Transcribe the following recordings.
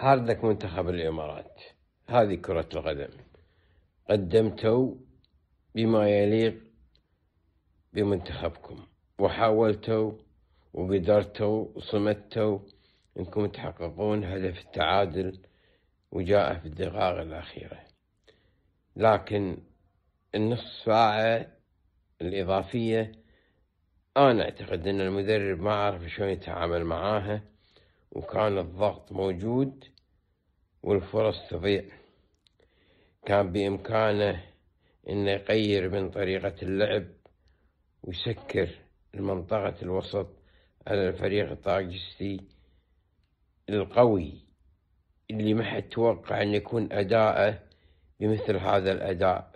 هاردك منتخب الإمارات هذه كرة القدم قدمتوا بما يليق بمنتخبكم وحاولتوا وقدرتوا وصمدتوا انكم تحققون هدف التعادل وجاء في الدقائق الأخيرة لكن النصف ساعة الإضافية أنا أعتقد أن المدرب ما عرف شلون يتعامل معاها وكان الضغط موجود والفرص تضيع كان بإمكانه إنه يغير من طريقة اللعب ويسكر المنطقة الوسط على الفريق الطاجستي القوي اللي ما حد توقع أن يكون أداءه بمثل هذا الأداء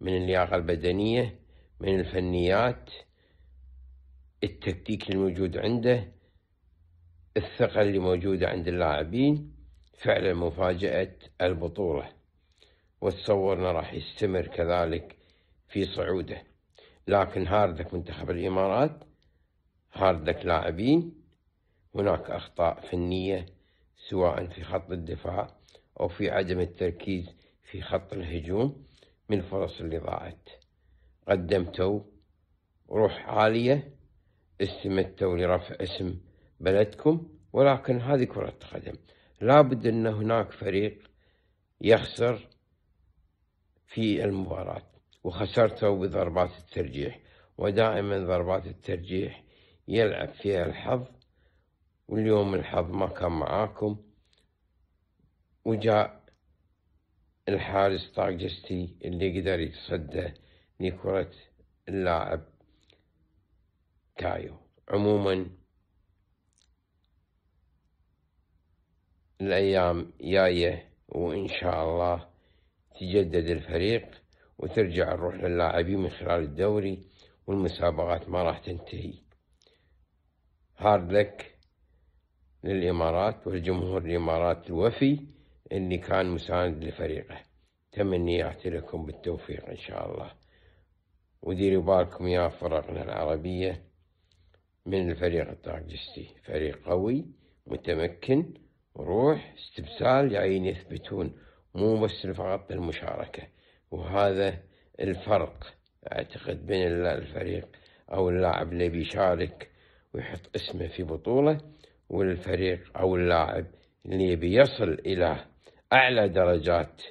من اللياقة البدنية من الفنيات التكتيك الموجود عنده الثقة اللي موجودة عند اللاعبين فعلا مفاجأة البطولة وتصورنا راح يستمر كذلك في صعوده لكن هاردك منتخب الإمارات هاردك لاعبين هناك أخطاء فنية سواء في خط الدفاع أو في عدم التركيز في خط الهجوم من الفرص اللي ضاعت قدمتوا روح عالية استمتوا لرفع اسم بلدكم ولكن هذه كرة قدم لابد أن هناك فريق يخسر في المباراة وخسرته بضربات الترجيح ودائما ضربات الترجيح يلعب فيها الحظ واليوم الحظ ما كان معاكم وجاء الحارس طاجستي اللي قدر يتصدى لكرة اللاعب تايو عموما الأيام جاية وإن شاء الله تجدد الفريق وترجع الروح للاعبين من خلال الدوري والمسابقات ما راح تنتهي هارد لك للإمارات والجمهور الإمارات الوفي اللي كان مساند لفريقه تمنياتي لكم بالتوفيق إن شاء الله وديروا بالكم يا فرقنا العربية من الفريق الطاقجستي فريق قوي متمكن روح استبسال جايين يثبتون مو بس فقط المشاركة وهذا الفرق أعتقد بين الفريق أو اللاعب اللي بيشارك ويحط اسمه في بطولة والفريق أو اللاعب اللي بيصل إلى أعلى درجات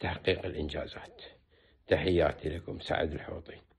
تحقيق الإنجازات تحياتي لكم سعد الحوطي